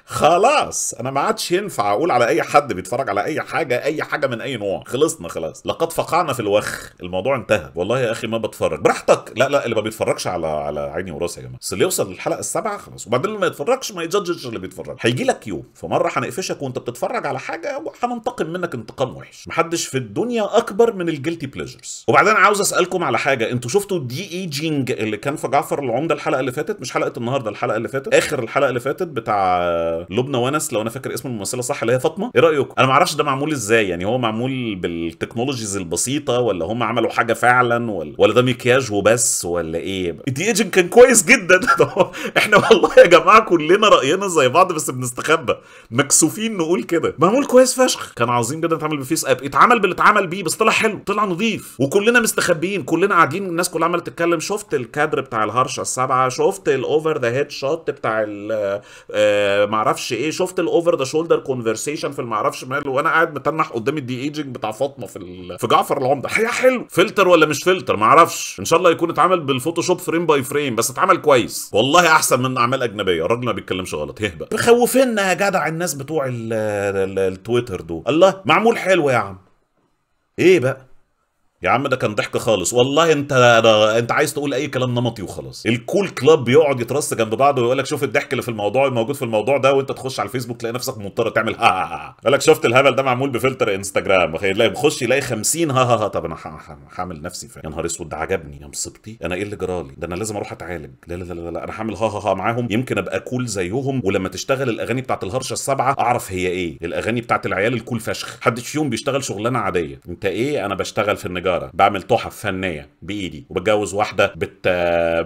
خلاص انا ما عادش ينفع اقول على اي حد بيتفرج على اي حاجه اي حاجه من اي نوع خلصنا خلاص لقد فقعنا في الوخ الموضوع انتهى والله يا اخي ما بتفرج براحتك لا لا اللي ما بيتفرجش على على عيني وراسي يا جماعه بس اللي يوصل للحلقه السابعه خلاص وبعدين اللي ما يتفرجش ما يجادجش اللي بيتفرج هيجي لك يوم فمره هنقفشك وانت بتتفرج على حاجه وهننتقم منك انتقام وحش محدش في الدنيا اكبر من الجلتي بليجرز وبعدين عاوز اسالكم على حاجه انتوا شفتوا دي ايجينج e اللي كان في جعفر العمده الحلقه اللي فاتت مش حلقه النهارده الحلقه اللي فاتت اخر الحلقه اللي فاتت بتاع لبنى ونس لو انا فاكر اسم الممثله صح اللي هي فاطمه ايه رايكم انا ما اعرفش ده معمول ازاي يعني هو معمول بالتكنولوجيز البسيطه ولا هم عملوا حاجه فعلا ولا ولا ده مكياج وبس ولا ايه الدي ايجنج e كان كويس جدا (laughs) احنا والله يا جماعه كلنا راينا زي بعض بس بنستخبى مكسوفين نقول كده معمول كويس فشخ كان عظيم جدا اتعمل بفيس اب اتعمل باللي اتعمل بيه بس طلع حلو طلع نضيف نظيف وكلنا مستخبيين كلنا قاعدين الناس كلها عماله تتكلم شفت الكادر بتاع الهرشه السبعه شفت الاوفر ذا هيد شوت بتاع آه معرفش ايه شفت الاوفر ذا شولدر كونفرسيشن في المعرفش مال وانا قاعد متنح قدام الدي ايجنج بتاع فاطمه في في جعفر العمده حياه حلو فلتر ولا مش فلتر معرفش ان شاء الله يكون اتعمل بالفوتوشوب فريم باي فريم بس اتعمل كويس والله احسن من اعمال اجنبيه الراجل ما بيتكلمش غلط يهبه مخوفنا يا جدع الناس بتوع التويتر دول الله معمول حلو يا عم ايه بقى يا عم ده كان ضحك خالص والله انت انت عايز تقول اي كلام نمطي وخلاص الكول كلاب بيقعد يترص جنب بعض ويقول لك شوف الضحك اللي في الموضوع الموجود في الموضوع ده وانت تخش على الفيسبوك تلاقي نفسك مضطر تعمل ها ها ها قال لك شفت الهبل ده معمول بفلتر انستجرام لاقي بخش يلاقي 50 ها ها ها طب انا هعمل نفسي فاهم يا نهار اسود ده عجبني يا مصيبتي انا ايه اللي جرالي ده انا لازم اروح اتعالج لا لا لا لا انا هعمل ها ها ها معاهم يمكن ابقى كول زيهم ولما تشتغل الاغاني بتاعت الهرشه السبعه اعرف هي ايه الاغاني بتاعت العيال الكول فشخ حدش فيهم بيشتغل شغلانه عاديه انت ايه انا بشتغل في النجار التجاره بعمل تحف فنيه بايدي وبتجوز واحده بت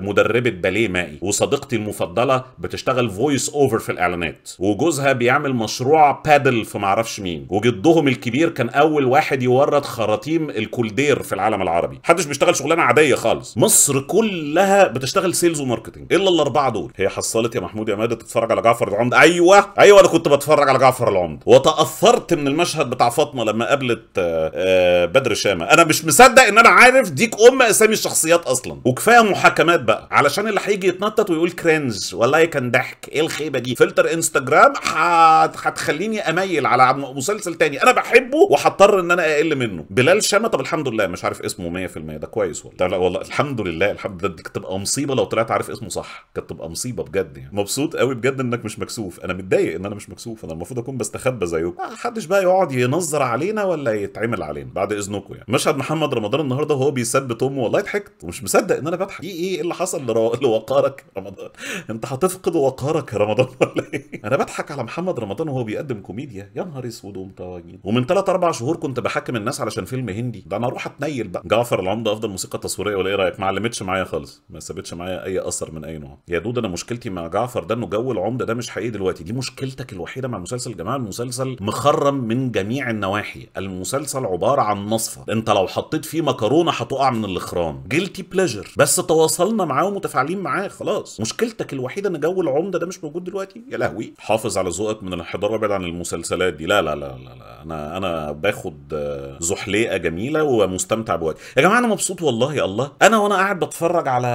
مدربه باليه مائي وصديقتي المفضله بتشتغل فويس اوفر في الاعلانات وجوزها بيعمل مشروع بادل في معرفش مين وجدهم الكبير كان اول واحد يورد خراطيم الكولدير في العالم العربي محدش بيشتغل شغلانه عاديه خالص مصر كلها بتشتغل سيلز وماركتنج الا الاربعه دول هي حصلت يا محمود يا مادة تتفرج على جعفر العمد ايوه ايوه انا كنت بتفرج على جعفر العمد وتاثرت من المشهد بتاع فاطمه لما قابلت آه، آه، بدر شامه انا مش تصدق ان انا عارف ديك ام اسامي الشخصيات اصلا وكفايه محاكمات بقى علشان اللي هيجي يتنطط ويقول كرنج والله كان ضحك ايه الخيبه دي فلتر انستجرام هتخليني حت... اميل على مسلسل تاني انا بحبه وهضطر ان انا اقل منه بلال شامه طب الحمد لله مش عارف اسمه 100% ده كويس والله لا والله الحمد لله الحمد لله كانت تبقى مصيبه لو طلعت عارف اسمه صح كانت تبقى مصيبه بجد يعني مبسوط قوي بجد انك مش مكسوف انا متضايق ان انا مش مكسوف انا المفروض اكون بستخبى زيكم محدش بقى يقعد ينظر علينا ولا يتعمل علينا بعد اذنكم يعني مشهد محمد محمد رمضان النهارده وهو بيثبت امه والله ضحكت ومش مصدق ان انا بضحك ايه ايه اللي حصل لرو... لوقارك رمضان انت هتفقد وقارك يا رمضان (laughs) ولا ايه انا بضحك على محمد رمضان وهو بيقدم كوميديا يا نهار اسود ومطواجين ومن 3 4 شهور كنت بحاكم الناس علشان فيلم هندي ده انا اروح اتنيل بقى جعفر العمده افضل موسيقى تصويريه ولا ايه رايك ما علمتش معايا خالص ما سابتش معايا اي اثر من اي نوع يا دود انا مشكلتي مع جعفر ده انه جو العمده ده مش حقيقي دلوقتي دي مشكلتك الوحيده مع مسلسل جماعه المسلسل مخرم من جميع النواحي المسلسل عباره عن نصفه انت لو حط حطيت فيه مكرونه هتقع من الاخرام جيلتي بليجر بس تواصلنا معاه ومتفاعلين معاه خلاص مشكلتك الوحيده ان جو العمده ده مش موجود دلوقتي يا لهوي حافظ على ذوقك من الانحدار وابعد عن المسلسلات دي لا لا لا لا, لا. انا انا باخد آه، زحليقه جميله ومستمتع بوقتي يا جماعه انا مبسوط والله يا الله انا وانا قاعد بتفرج على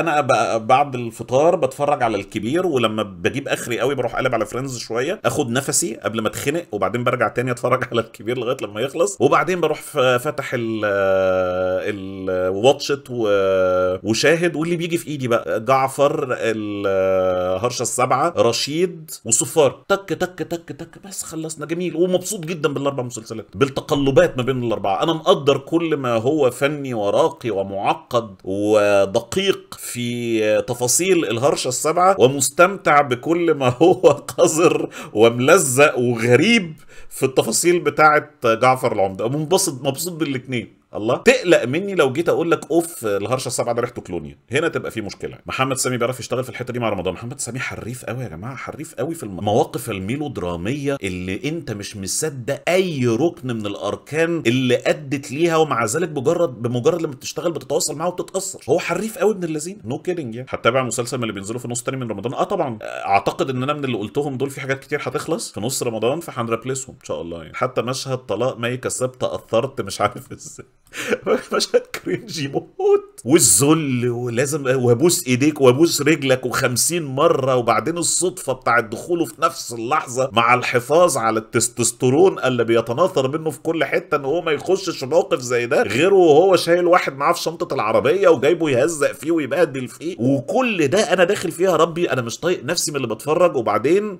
انا بعد الفطار بتفرج على الكبير ولما بجيب اخري قوي بروح قلب على فريندز شويه اخد نفسي قبل ما اتخنق وبعدين برجع تاني اتفرج (laughs) على الكبير لغايه لما يخلص وبعدين بروح فاتح ال الواتشت وشاهد واللي بيجي في ايدي بقى جعفر الهرشه السبعه رشيد وصفار تك تك تك تك بس خلصنا جميل ومبسوط جدا بالاربع مسلسلات بالتقلبات ما بين الاربعه انا مقدر كل ما هو فني وراقي ومعقد ودقيق في تفاصيل الهرشه السبعه ومستمتع بكل ما هو (laughs) قذر وملزق وغريب في التفاصيل بتاعه جعفر العمده منبسط مبسوط بالاثنين الله تقلق مني لو جيت اقول لك اوف الهرشه السبعه ده ريحته كلونيا هنا تبقى في مشكله محمد سامي بيعرف يشتغل في الحته دي مع رمضان محمد سامي حريف قوي يا جماعه حريف قوي في المواقف الميلودراميه اللي انت مش مصدق اي ركن من الاركان اللي ادت ليها ومع ذلك بجرد بمجرد لما بتشتغل بتتواصل معاه وبتتاثر هو حريف قوي يعني. من اللذين نو no كيدنج يعني هتابع مسلسل اللي بينزله في نص تاني من رمضان اه طبعا اعتقد ان انا من اللي قلتهم دول في حاجات كتير هتخلص في نص رمضان فهنربلسهم ان شاء الله يعني حتى مشهد طلاق ما يكسب تاثرت مش عارف ازاي (laughs) مشهد كرينجي موت والذل ولازم وابوس ايديك وابوس رجلك وخمسين مره وبعدين الصدفه بتاع دخوله في نفس اللحظه مع الحفاظ على التستوستيرون اللي بيتناثر منه في كل حته ان هو ما يخشش موقف زي ده غير وهو شايل واحد معاه في شنطه العربيه وجايبه يهزق فيه ويبهدل فيه وكل ده انا داخل فيها ربي انا مش طايق نفسي من اللي بتفرج وبعدين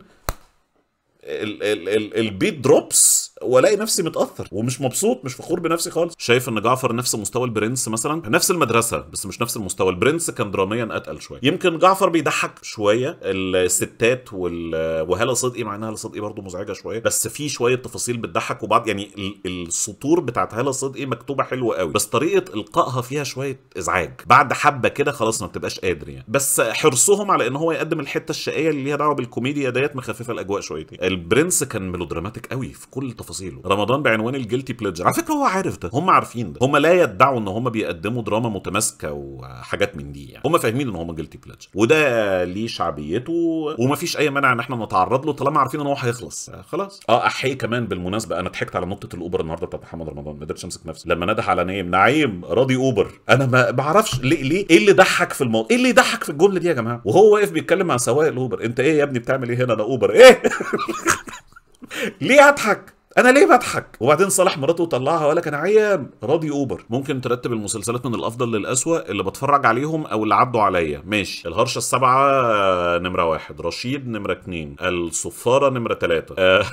البيت دروبس والاقي نفسي متاثر ومش مبسوط مش فخور بنفسي خالص شايف ان جعفر نفس مستوى البرنس مثلا نفس المدرسه بس مش نفس المستوى البرنس كان دراميا اتقل شويه يمكن جعفر بيضحك شويه الستات وهاله صدقي مع انها هاله صدقي برضه مزعجه شويه بس في شويه تفاصيل بتضحك وبعض يعني السطور بتاعت هاله صدقي مكتوبه حلوه قوي بس طريقه القائها فيها شويه ازعاج بعد حبه كده خلاص ما بتبقاش قادر يعني بس حرصهم على ان هو يقدم الحته الشقيه اللي ليها دعوه بالكوميديا ديت مخففه الاجواء شويتين البرنس كان ميلودراماتيك قوي في كل تفاصيله رمضان بعنوان الجلتي بليجر على فكره هو عارف ده هم عارفين ده هم لا يدعوا ان هم بيقدموا دراما متماسكه وحاجات من دي يعني هم فاهمين ان هم جلتي بليجر وده ليه شعبيته ومفيش اي مانع ان احنا نتعرض له طالما عارفين ان هو هيخلص آه، خلاص اه احيي كمان بالمناسبه انا ضحكت على نقطه الاوبر النهارده بتاع محمد رمضان ما قدرتش امسك نفسي لما نده على نايم نعيم راضي اوبر انا ما بعرفش ليه ليه ايه اللي ضحك في الموضوع ايه اللي ضحك في الجمله دي يا جماعه وهو واقف بيتكلم مع سواق الاوبر انت ايه يا ابني بتعمل ايه هنا ده اوبر ايه (laughs) ليه اضحك انا ليه بضحك وبعدين صالح مراته طلعها ولا كان عيان راضي اوبر ممكن ترتب المسلسلات من الافضل للاسوأ اللي بتفرج عليهم او اللي عدوا عليا ماشي الهرشه السبعه نمره واحد رشيد نمره اتنين الصفاره نمره تلاته أه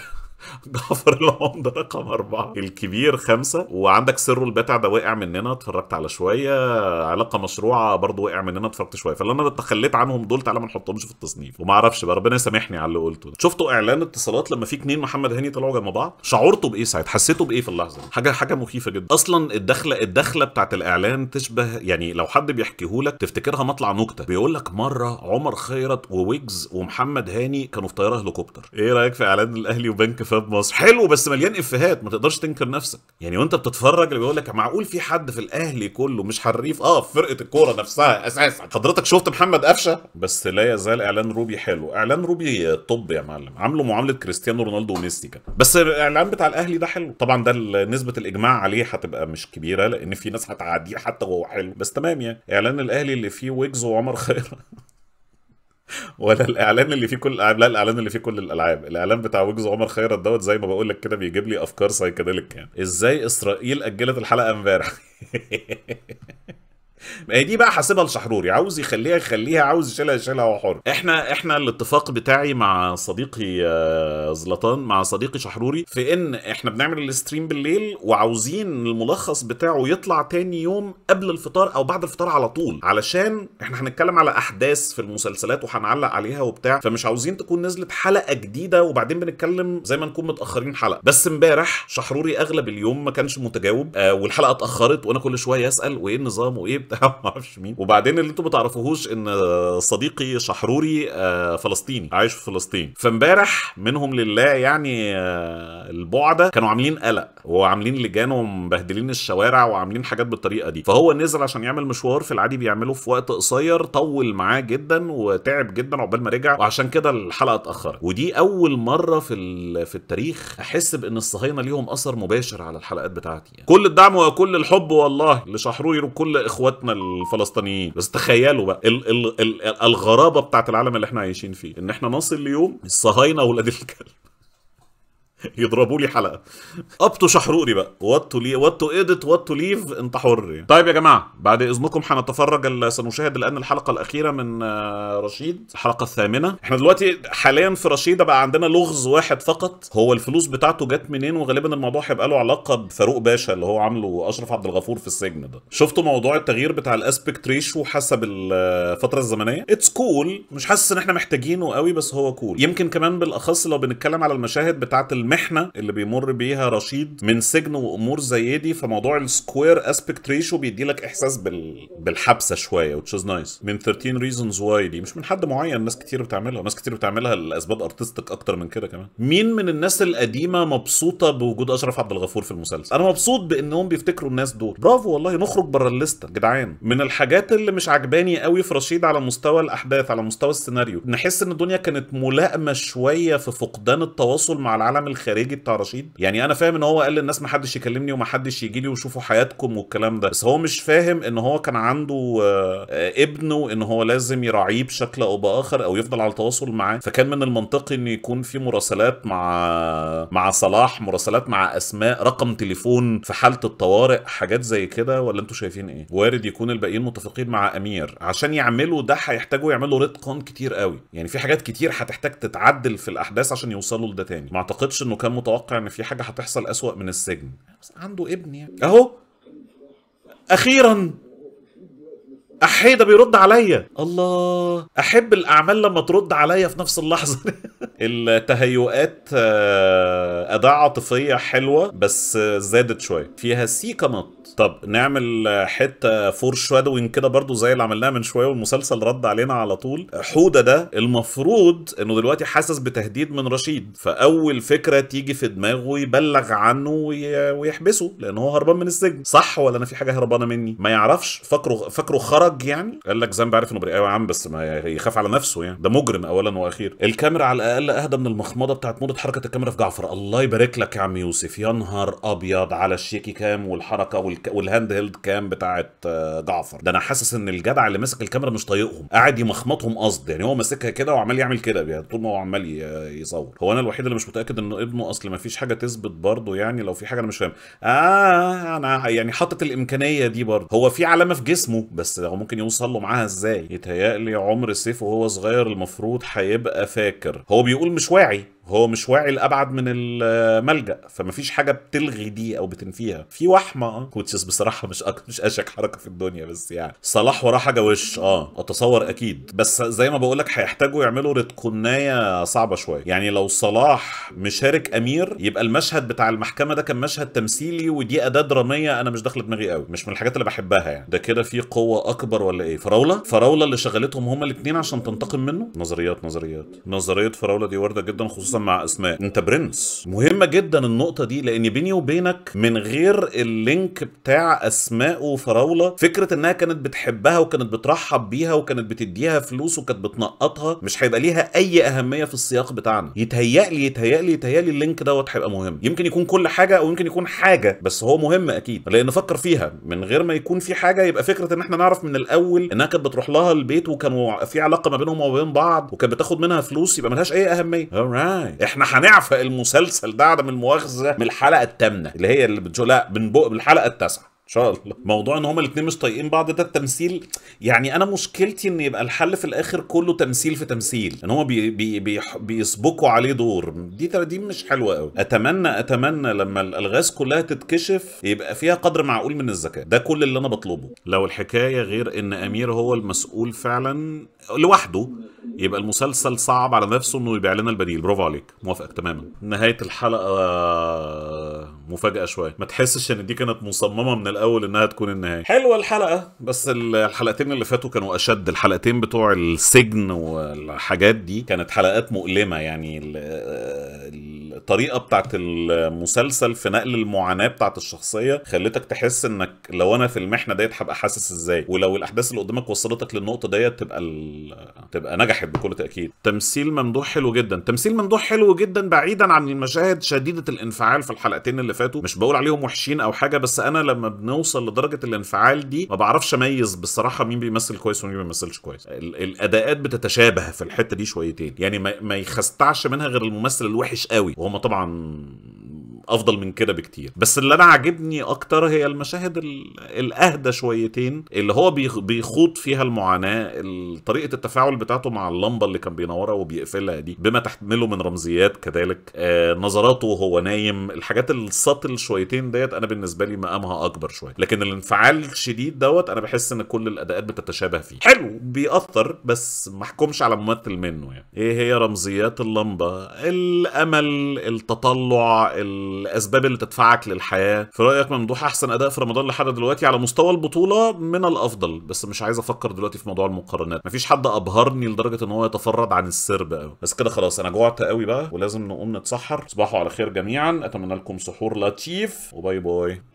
جعفر العمده رقم أربعة الكبير خمسة وعندك سره البتع ده وقع مننا اتفرجت على شوية علاقة مشروعة برضه وقع مننا اتفرجت شوية فاللي أنا تخليت عنهم دول تعالى ما نحطهمش في التصنيف وما أعرفش بقى ربنا يسامحني على اللي قلته ده شفتوا إعلان اتصالات لما في اتنين محمد هاني طلعوا جنب بعض شعرتوا بإيه ساعتها حسيته بإيه في اللحظة دي حاجة حاجة مخيفة جدا أصلا الدخلة الدخلة بتاعت الإعلان تشبه يعني لو حد بيحكيهولك تفتكرها مطلع نكتة بيقول لك مرة عمر خيرت وويجز ومحمد هاني كانوا في طيارة هليكوبتر إيه رأيك في إعلان الأهلي وبنك في مسرحيات مصر حلو بس مليان افيهات ما تقدرش تنكر نفسك يعني وانت بتتفرج اللي بيقول لك معقول في حد في الاهلي كله مش حريف اه في فرقه الكوره نفسها اساسا حضرتك شفت محمد قفشه بس لا يزال اعلان روبي حلو اعلان روبي طب يا معلم عامله معامله كريستيانو رونالدو وميسي كده بس الاعلان بتاع الاهلي ده حلو طبعا ده نسبه الاجماع عليه هتبقى مش كبيره لان في ناس هتعديه حتى وهو حلو بس تمام يعني اعلان الاهلي اللي فيه ويجز وعمر خيرت (laughs) ولا الاعلان اللي فيه كل الالعاب لا الاعلان اللي فيه كل الالعاب الاعلان بتاع وجز عمر خيرت دوت زي ما بقول لك كده بيجيب لي افكار سايكاديلك يعني ازاي اسرائيل اجلت الحلقه امبارح (laughs) ما هي دي بقى حاسبها لشحروري عاوز يخليها يخليها عاوز يشيلها يشيلها هو حر احنا احنا الاتفاق بتاعي مع صديقي آه، زلطان مع صديقي شحروري في ان احنا بنعمل الستريم بالليل وعاوزين الملخص بتاعه يطلع تاني يوم قبل الفطار او بعد الفطار على طول علشان احنا هنتكلم على احداث في المسلسلات وهنعلق عليها وبتاع فمش عاوزين تكون نزلت حلقه جديده وبعدين بنتكلم زي ما نكون متاخرين حلقه بس امبارح شحروري اغلب اليوم ما كانش متجاوب آه والحلقه اتاخرت وانا كل شويه اسال وايه النظام وايه بتاع معرفش (laughs) ما اعرفش مين وبعدين اللي انتوا ما تعرفوهوش ان صديقي شحروري آه، فلسطيني عايش في فلسطين فامبارح منهم لله يعني آه، البعده كانوا عاملين قلق وعاملين لجان ومبهدلين الشوارع وعاملين حاجات بالطريقه دي فهو نزل عشان يعمل مشوار في العادي بيعمله في وقت قصير طول معاه جدا وتعب جدا عقبال ما رجع وعشان كده الحلقه اتاخرت ودي اول مره في في التاريخ احس بان الصهاينه ليهم اثر مباشر على الحلقات بتاعتي يعني. كل الدعم وكل الحب والله لشحروري وكل اخوات اخواتنا الفلسطينيين بس تخيلوا بقى ال ال ال الغرابه بتاعت العالم اللي احنا عايشين فيه ان احنا نصل ليوم الصهاينه ولاد الكلب (laughs) يضربوا لي حلقه ابطوا شحروقي بقى وات تو لي وات تو اديت وات تو ليف انت حر يعني. طيب يا جماعه بعد اذنكم هنتفرج سنشاهد الان الحلقه الاخيره من آه، رشيد الحلقه الثامنه احنا دلوقتي حاليا في رشيده بقى عندنا لغز واحد فقط هو الفلوس بتاعته جت منين وغالبا الموضوع هيبقى له علاقه بفاروق باشا اللي هو عامله اشرف عبد الغفور في السجن ده شفتوا موضوع التغيير بتاع الاسبكت ريشو حسب آه، الفتره الزمنيه اتس كول cool. مش حاسس ان احنا محتاجينه قوي بس هو كول cool. يمكن كمان بالاخص لو بنتكلم على المشاهد بتاعه المحنه اللي بيمر بيها رشيد من سجن وامور زي دي فموضوع السكوير اسبكت ريشو بيدي لك احساس بال... بالحبسه شويه وتش از nice من 13 ريزونز واي دي مش من حد معين ناس كتير بتعملها ناس كتير بتعملها لاسباب ارتستيك اكتر من كده كمان مين من الناس القديمه مبسوطه بوجود اشرف عبد الغفور في المسلسل انا مبسوط بانهم بيفتكروا الناس دول برافو والله نخرج بره الليسته جدعان من الحاجات اللي مش عجباني قوي في رشيد على مستوى الاحداث على مستوى السيناريو نحس ان الدنيا كانت ملائمه شويه في فقدان التواصل مع العالم الخارجي بتاع رشيد يعني انا فاهم ان هو قال للناس ما حدش يكلمني وما حدش يجي لي وشوفوا حياتكم والكلام ده بس هو مش فاهم ان هو كان عنده آه، ابنه ان هو لازم يراعيه بشكل او باخر او يفضل على تواصل معاه فكان من المنطقي ان يكون في مراسلات مع مع صلاح مراسلات مع اسماء رقم تليفون في حاله الطوارئ حاجات زي كده ولا انتوا شايفين ايه وارد يكون الباقيين متفقين مع امير عشان يعملوا ده هيحتاجوا يعملوا ريتكون كتير قوي يعني في حاجات كتير هتحتاج تتعدل في الاحداث عشان يوصلوا لده تاني ما اعتقدش انه كان متوقع ان في حاجه هتحصل اسوأ من السجن بس عنده ابن يعني اهو اخيرا احيه ده بيرد عليا الله احب الاعمال لما ترد عليا في نفس اللحظه (laughs) التهيؤات آه، اداه عاطفيه حلوه بس آه، زادت شويه فيها سيكا نط طب نعمل حته فور شادوين كده برضو زي اللي عملناها من شويه والمسلسل رد علينا على طول حوده ده المفروض انه دلوقتي حاسس بتهديد من رشيد فاول فكره تيجي في دماغه يبلغ عنه ويحبسه لان هو هربان من السجن صح ولا انا في حاجه هربانه مني ما يعرفش فاكره فاكره خرج يعني قال لك زنب عارف انه بريء ايوه يا عم بس ما يخاف على نفسه يعني ده مجرم اولا واخيرا الكاميرا على الاقل اهدى من المخمضه بتاعت موضه حركه الكاميرا في جعفر الله يبارك لك يا عم يوسف يا نهار ابيض على الشيكي كام والحركه والك والهاند هيلد كام بتاعه جعفر ده انا حاسس ان الجدع اللي ماسك الكاميرا مش طايقهم قاعد يمخمطهم قصد يعني هو ماسكها كده وعمال يعمل كده يعني طول ما هو عمال يصور هو انا الوحيد اللي مش متاكد ان ابنه اصل ما فيش حاجه تثبت برضه يعني لو في حاجه انا مش فاهم اه انا يعني حاطط الامكانيه دي برضه هو في علامه في جسمه بس هو ممكن يوصل له معاها ازاي يتهيألي عمر سيف وهو صغير المفروض هيبقى فاكر هو بيقول مش واعي هو مش واعي لابعد من الملجا فمفيش حاجه بتلغي دي او بتنفيها في وحمه آه. كوتشز بصراحه مش أك... مش اشك حركه في الدنيا بس يعني صلاح وراه حاجه وش اه اتصور اكيد بس زي ما بقول لك هيحتاجوا يعملوا ريتكونايه صعبه شويه يعني لو صلاح مشارك امير يبقى المشهد بتاع المحكمه ده كان مشهد تمثيلي ودي اداه دراميه انا مش داخله دماغي قوي مش من الحاجات اللي بحبها يعني ده كده في قوه اكبر ولا ايه فراوله فراوله اللي شغلتهم هما الاثنين عشان تنتقم منه نظريات نظريات نظريه فراوله دي وارده جدا خصوصا مع اسماء انت برنس مهمه جدا النقطه دي لان بيني وبينك من غير اللينك بتاع اسماء وفراوله فكره انها كانت بتحبها وكانت بترحب بيها وكانت بتديها فلوس وكانت بتنقطها مش هيبقى ليها اي اهميه في السياق بتاعنا يتهيألي يتهيألي يتهيألي اللينك دوت هيبقى مهم يمكن يكون كل حاجه او يمكن يكون حاجه بس هو مهم اكيد لان فكر فيها من غير ما يكون في حاجه يبقى فكره ان احنا نعرف من الاول انها كانت بتروح لها البيت وكانوا في علاقه ما بينهم وما بين بعض وكانت بتاخد منها فلوس يبقى ملهاش اي اهميه تمام احنا هنعفق المسلسل ده عدم المؤاخذه من الحلقه الثامنه اللي هي اللي بتقول لا من الحلقه التاسعه ان شاء الله موضوع ان هما الاثنين مش طايقين بعض ده التمثيل يعني انا مشكلتي ان يبقى الحل في الاخر كله تمثيل في تمثيل ان هما بي بي بي بيسبقوا عليه دور دي دي مش حلوه قوي اتمنى اتمنى لما الالغاز كلها تتكشف يبقى فيها قدر معقول من الذكاء ده كل اللي انا بطلبه لو الحكايه غير ان امير هو المسؤول فعلا لوحده يبقى المسلسل صعب على نفسه انه يبيع لنا البديل برافو عليك موافقك تماما نهايه الحلقه آه، مفاجاه شويه ما تحسش ان دي كانت مصممه من الاول انها تكون النهايه حلوه الحلقه بس الحلقتين اللي فاتوا كانوا اشد الحلقتين بتوع السجن والحاجات دي كانت حلقات مؤلمه يعني ال الطريقه بتاعت المسلسل في نقل المعاناه بتاعت الشخصيه خلتك تحس انك لو انا في المحنه ديت هبقى حاسس ازاي ولو الاحداث اللي قدامك وصلتك للنقطه ديت تبقى ال... تبقى نجحت بكل تاكيد تمثيل ممدوح حلو جدا تمثيل ممدوح حلو جدا بعيدا عن المشاهد شديده الانفعال في الحلقتين اللي فاتوا مش بقول عليهم وحشين او حاجه بس انا لما بنوصل لدرجه الانفعال دي ما بعرفش اميز بصراحه مين بيمثل كويس ومين ما بيمثلش كويس الاداءات بتتشابه في الحته دي شويتين يعني ما, ما يخستعش منها غير الممثل الوحش قوي وهو هم طبعا افضل من كده بكتير بس اللي انا عاجبني اكتر هي المشاهد الاهدى شويتين اللي هو بيخوض فيها المعاناه طريقه التفاعل بتاعته مع اللمبه اللي كان بينورها وبيقفلها دي بما تحمله من رمزيات كذلك آه نظراته وهو نايم الحاجات السطل شويتين ديت انا بالنسبه لي مقامها اكبر شويه لكن الانفعال الشديد دوت انا بحس ان كل الاداءات بتتشابه فيه حلو بيأثر بس ما احكمش على ممثل منه يعني ايه هي رمزيات اللمبه الامل التطلع الـ الاسباب اللي تدفعك للحياه في رايك ممدوح احسن اداء في رمضان لحد دلوقتي على مستوى البطوله من الافضل بس مش عايز افكر دلوقتي في موضوع المقارنات مفيش حد ابهرني لدرجه ان هو يتفرد عن السرب قوي بس كده خلاص انا جوعت قوي بقى ولازم نقوم نتسحر تصبحوا على خير جميعا اتمنى لكم سحور لطيف وباي باي